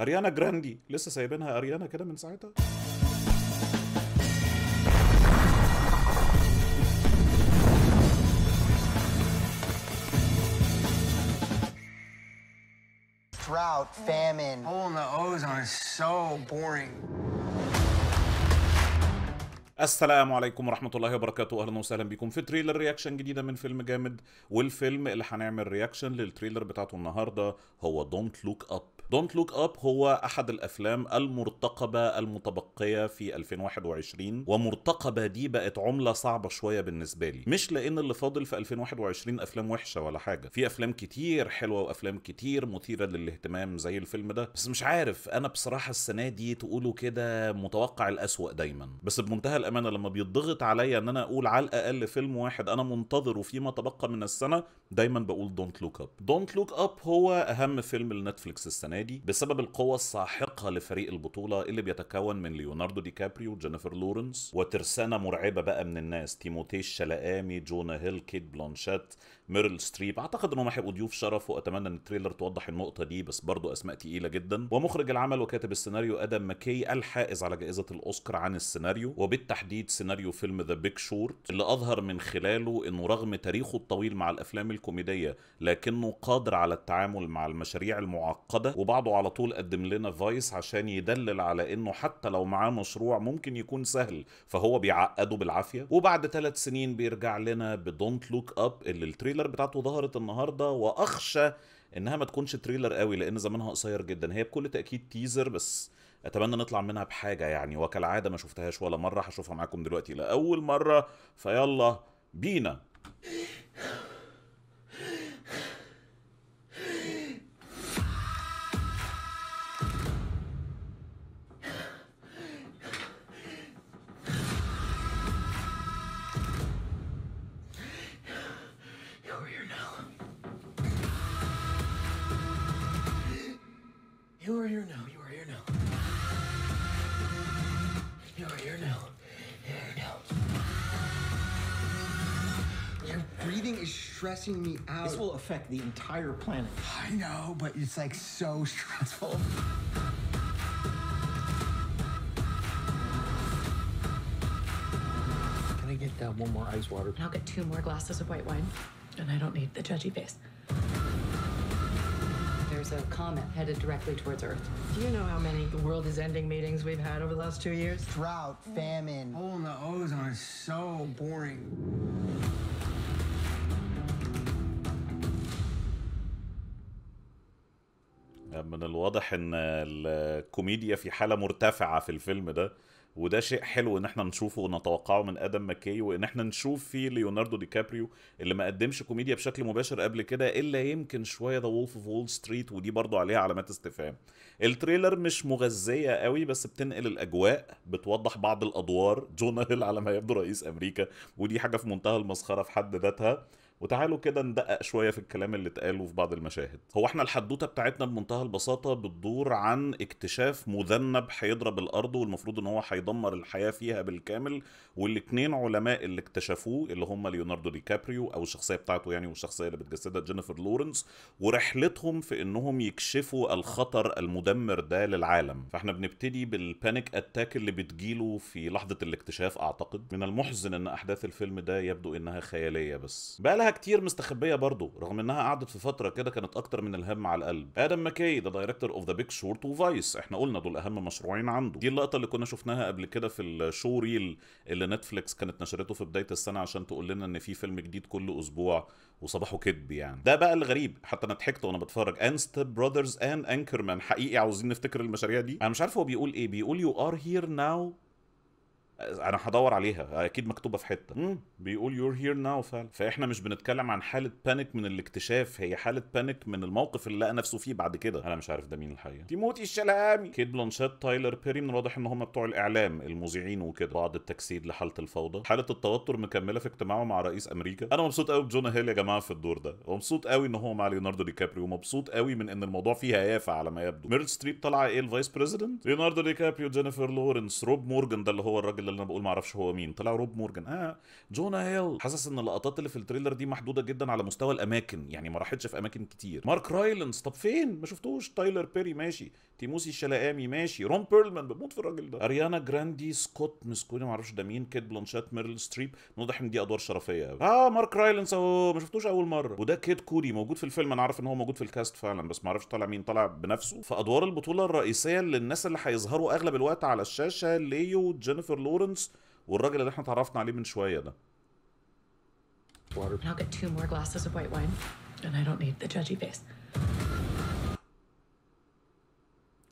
اريانا جراندي لسه سايبينها اريانا كده من ساعتها drought, famine. the ozone is so boring. السلام عليكم ورحمة الله وبركاته أهلا وسهلا بكم في تريلر رياكشن جديدة من فيلم جامد والفيلم اللي هنعمل رياكشن للتريلر بتاعته النهاردة هو دونت لوك أب دونت لوك اب هو احد الافلام المرتقبه المتبقيه في 2021 ومرتقبه دي بقت عمله صعبه شويه بالنسبه لي مش لان اللي فاضل في 2021 افلام وحشه ولا حاجه في افلام كتير حلوه وافلام كتير مثيره للاهتمام زي الفيلم ده بس مش عارف انا بصراحه السنه دي تقولوا كده متوقع الاسوأ دايما بس بمنتهى الامانه لما بيضغط عليا ان انا اقول على الاقل فيلم واحد انا منتظره فيما تبقى من السنه دايما بقول دونت لوك اب دونت لوك اب هو اهم فيلم لنتفليكس السنه النادي بسبب القوة الساحقة لفريق البطولة اللي بيتكون من ليوناردو دي كابريو جينيفر لورنس وترسانة مرعبة بقى من الناس تيموتي الشلقامي جونا هيل كيت بلانشات ميرل ستريب اعتقد انهم هيبقوا ضيوف شرف واتمنى ان التريلر توضح النقطة دي بس برضو اسماء تقيلة جدا ومخرج العمل وكاتب السيناريو ادم ماكي الحائز على جائزة الاوسكار عن السيناريو وبالتحديد سيناريو فيلم ذا بيج شورت اللي اظهر من خلاله انه رغم تاريخه الطويل مع الافلام الكوميدية لكنه قادر على التعامل مع المشاريع المعقدة وبعده على طول قدم لنا فايس عشان يدلل على انه حتى لو معاه مشروع ممكن يكون سهل فهو بيعقده بالعافيه وبعد ثلاث سنين بيرجع لنا بدونت لوك اب اللي التريلر بتاعته ظهرت النهارده واخشى انها ما تكونش تريلر قوي لان زمانها قصير جدا هي بكل تاكيد تيزر بس اتمنى نطلع منها بحاجه يعني وكالعاده ما شفتهاش ولا مره هشوفها معاكم دلوقتي لاول مره فيلا بينا You are here now. You are here now. You are here now. You are here now. Your breathing is stressing me out. This will affect the entire planet. I know, but it's like so stressful. Can I get that uh, one more ice water? And I'll get two more glasses of white wine. And I don't need the judgy face there's a comet headed directly towards Earth. Do you know how many the world is ending meetings we've had over the last two years? Drought, famine. Hole in the ozone is so boring. من الواضح ان الكوميديا في حاله مرتفعه في الفيلم ده وده شيء حلو ان احنا نشوفه ونتوقعه من ادم ماكي وان احنا نشوف فيه ليوناردو دي كابريو اللي ما قدمش كوميديا بشكل مباشر قبل كده الا يمكن شويه ذا وولف اوف وول ستريت ودي برضو عليها علامات استفهام التريلر مش مغذيه قوي بس بتنقل الاجواء بتوضح بعض الادوار جون هيل على ما يبدو رئيس امريكا ودي حاجه في منتهى المسخره في حد ذاتها وتعالوا كده ندقق شويه في الكلام اللي اتقاله في بعض المشاهد هو احنا الحدوته بتاعتنا بمنتهى البساطه بتدور عن اكتشاف مذنب هيضرب الارض والمفروض ان هو هيدمر الحياه فيها بالكامل والاثنين علماء اللي اكتشفوه اللي هم ليوناردو دي كابريو او الشخصيه بتاعته يعني والشخصيه اللي بتجسدها جينيفر لورنس ورحلتهم في انهم يكشفوا الخطر المدمر ده للعالم فاحنا بنبتدي بالبانيك اتاك اللي بتجيله في لحظه الاكتشاف اعتقد من المحزن ان احداث الفيلم ده يبدو انها خياليه بس بقى لها كتير مستخبيه برضه رغم انها قعدت في فتره كده كانت اكتر من الهم على القلب ادم ماكاي ده دايركتور اوف ذا بيج شورت وفايس احنا قلنا دول اهم مشروعين عنده دي اللقطه اللي كنا شفناها قبل كده في الشو ريل اللي نتفليكس كانت نشرته في بدايه السنه عشان تقول لنا ان في فيلم جديد كل اسبوع وصباحه كذب يعني ده بقى الغريب حتى انا ضحكت وانا بتفرج ان ستيب براذرز ان انكرمان حقيقي عاوزين نفتكر المشاريع دي انا مش عارف هو بيقول ايه بيقول يو ار هير ناو انا هدور عليها اكيد مكتوبه في حته مم. بيقول يور هير ناو فعلا فاحنا مش بنتكلم عن حاله بانيك من الاكتشاف هي حاله بانيك من الموقف اللي لقى نفسه فيه بعد كده انا مش عارف ده مين الحقيقه تيموتي الشلامي كيت بلانشيت تايلر بيري من الواضح ان هم بتوع الاعلام المذيعين وكده بعض التجسيد لحاله الفوضى حاله التوتر مكمله في اجتماعه مع رئيس امريكا انا مبسوط قوي بجون هيل يا جماعه في الدور ده ومبسوط قوي ان هو مع ليوناردو دي كابريو ومبسوط قوي من ان الموضوع فيه هيافه على ما يبدو ميرل ستريب طالعه ايه الفايس بريزيدنت ليوناردو دي كابريو جينيفر لورنس روب مورجان ده اللي هو الراجل الراجل اللي انا بقول ما اعرفش هو مين طلع روب مورجان اه جونا هيل حاسس ان اللقطات اللي في التريلر دي محدوده جدا على مستوى الاماكن يعني ما راحتش في اماكن كتير مارك رايلنس طب فين ما شفتوش تايلر بيري ماشي تيموسي الشلقامي ماشي رون بيرلمان بموت في الراجل ده اريانا جراندي سكوت مسكوني ما اعرفش ده مين كيت بلانشات ميرل ستريب واضح ان دي ادوار شرفيه قوي اه مارك رايلنس اهو ما شفتوش اول مره وده كيت كوري موجود في الفيلم انا عارف ان هو موجود في الكاست فعلا بس ما اعرفش طالع مين طالع بنفسه في ادوار البطوله الرئيسيه للناس اللي هيظهروا اغلب الوقت على الشاشه ليو جينيفر لو لورنس والراجل اللي احنا عليه من شويه ده water. And I'll get two more glasses of white wine, and I don't need the judgy face.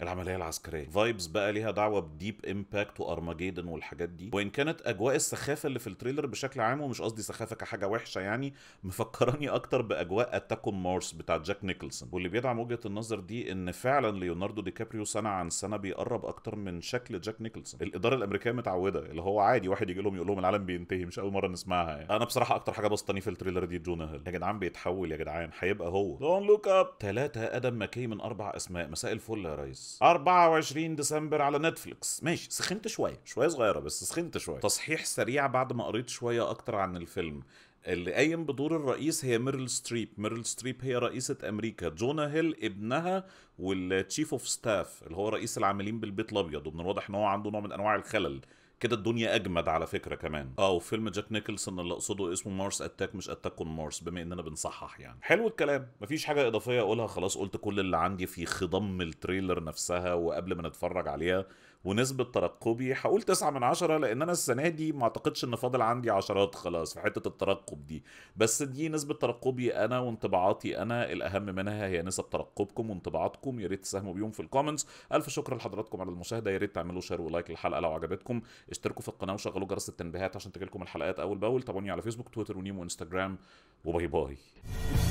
العمليه العسكريه فايبس بقى ليها دعوه بديب امباكت وارماجيدن والحاجات دي وان كانت اجواء السخافه اللي في التريلر بشكل عام ومش قصدي سخافه كحاجه وحشه يعني مفكراني اكتر باجواء اتاك مارس بتاع جاك نيكلسون واللي بيدعم وجهه النظر دي ان فعلا ليوناردو دي كابريو سنه عن سنه بيقرب اكتر من شكل جاك نيكلسون الاداره الامريكيه متعوده اللي هو عادي واحد يجي لهم يقول لهم العالم بينتهي مش اول مره نسمعها يعني. انا بصراحه اكتر حاجه بسطاني في التريلر دي جون هيل يا جدعان بيتحول يا جدعان هيبقى هو دون لوك اب ثلاثه ادم مكي من اربع اسماء مساء الفل يا ريس 24 ديسمبر على نتفليكس ماشي سخنت شويه شويه صغيره بس سخنت شويه تصحيح سريع بعد ما قريت شويه اكتر عن الفيلم اللي قايم بدور الرئيس هي ميرل ستريب ميرل ستريب هي رئيسة أمريكا جونا هيل ابنها والتشيف اوف ستاف اللي هو رئيس العاملين بالبيت الأبيض ومن الواضح إن هو عنده نوع من أنواع الخلل كده الدنيا اجمد على فكره كمان اه وفيلم جاك نيكلسون اللي اقصده اسمه مارس اتاك مش اتاك اون مارس بما اننا بنصحح يعني حلو الكلام مفيش حاجه اضافيه اقولها خلاص قلت كل اللي عندي في خضم التريلر نفسها وقبل ما نتفرج عليها ونسبه ترقبي هقول تسعة من عشرة لان انا السنه دي ما اعتقدش ان فاضل عندي عشرات خلاص في حته الترقب دي بس دي نسبه ترقبي انا وانطباعاتي انا الاهم منها هي نسب ترقبكم وانطباعاتكم يا ريت تساهموا بيهم في الكومنتس الف شكر لحضراتكم على المشاهده يا ريت تعملوا شير ولايك للحلقه لو عجبتكم اشتركوا في القناه وشغلوا جرس التنبيهات عشان تجيلكم الحلقات اول باول تابعوني على فيسبوك تويتر ونيم وانستجرام وباي باي